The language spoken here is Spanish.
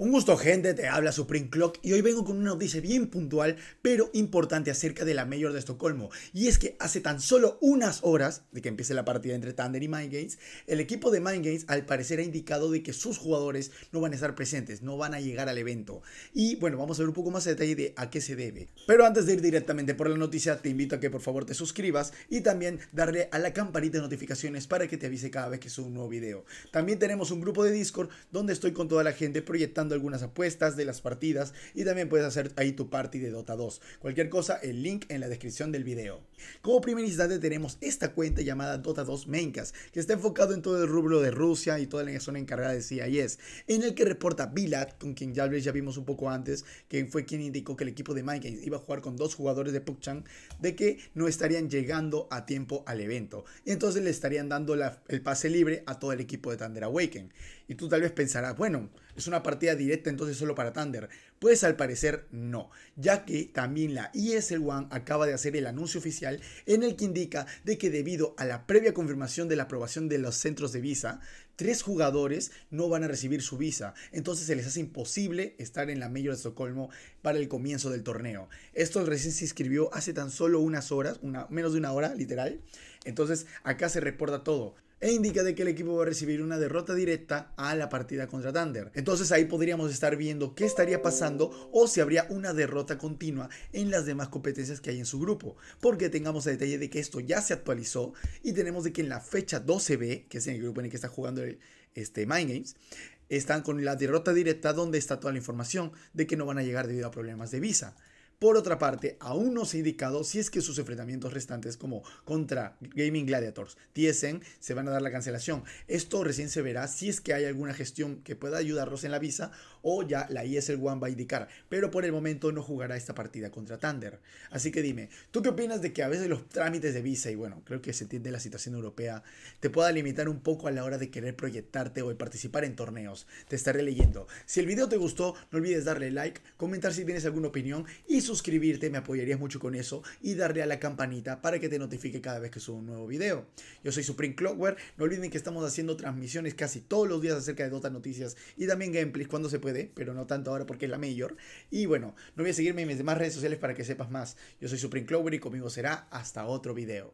Un gusto gente, te habla Supreme Clock y hoy vengo con una noticia bien puntual pero importante acerca de la Mayor de Estocolmo y es que hace tan solo unas horas de que empiece la partida entre Thunder y Mindgames, el equipo de Mindgames al parecer ha indicado de que sus jugadores no van a estar presentes, no van a llegar al evento y bueno, vamos a ver un poco más de detalle de a qué se debe. Pero antes de ir directamente por la noticia te invito a que por favor te suscribas y también darle a la campanita de notificaciones para que te avise cada vez que subo un nuevo video. También tenemos un grupo de Discord donde estoy con toda la gente proyectando algunas apuestas de las partidas y también puedes hacer ahí tu party de Dota 2. Cualquier cosa, el link en la descripción del video. Como primer instante tenemos esta cuenta llamada Dota 2 Maincast, que está enfocado en todo el rubro de Rusia y toda la zona encargada de CIS, en el que reporta Vilat, con quien ya, ya vimos un poco antes, que fue quien indicó que el equipo de Minecraft iba a jugar con dos jugadores de Pukchang, de que no estarían llegando a tiempo al evento. Y entonces le estarían dando el pase libre a todo el equipo de Thunder Awaken. Y tú tal vez pensarás, bueno, es una partida directa entonces solo para Thunder. Pues al parecer no, ya que también la ESL One acaba de hacer el anuncio oficial en el que indica de que debido a la previa confirmación de la aprobación de los centros de visa, tres jugadores no van a recibir su visa, entonces se les hace imposible estar en la Major de Estocolmo para el comienzo del torneo. Esto recién se inscribió hace tan solo unas horas, menos de una hora literal, entonces acá se reporta todo e indica de que el equipo va a recibir una derrota directa a la partida contra Thunder. Entonces ahí podríamos estar viendo qué estaría pasando o si habría una derrota continua en las demás competencias que hay en su grupo, porque tengamos el detalle de que esto ya se actualizó y tenemos de que en la fecha 12B, que es en el grupo en el que está jugando este Mind Games, están con la derrota directa donde está toda la información de que no van a llegar debido a problemas de visa. Por otra parte, aún no se ha indicado si es que sus enfrentamientos restantes como contra Gaming Gladiators, TSN, se van a dar la cancelación. Esto recién se verá si es que hay alguna gestión que pueda ayudarlos en la visa o ya la ESL One va a indicar. Pero por el momento no jugará esta partida contra Thunder. Así que dime, ¿tú qué opinas de que a veces los trámites de visa, y bueno, creo que se entiende la situación europea, te pueda limitar un poco a la hora de querer proyectarte o participar en torneos? Te estaré leyendo. Si el video te gustó, no olvides darle like, comentar si tienes alguna opinión y suscribirte suscribirte, me apoyarías mucho con eso y darle a la campanita para que te notifique cada vez que subo un nuevo video. Yo soy Supreme Clockwork, no olviden que estamos haciendo transmisiones casi todos los días acerca de Dota Noticias y también gameplays cuando se puede, pero no tanto ahora porque es la mayor. Y bueno, no voy a seguirme en mis demás redes sociales para que sepas más. Yo soy Supreme Clockwork y conmigo será hasta otro video.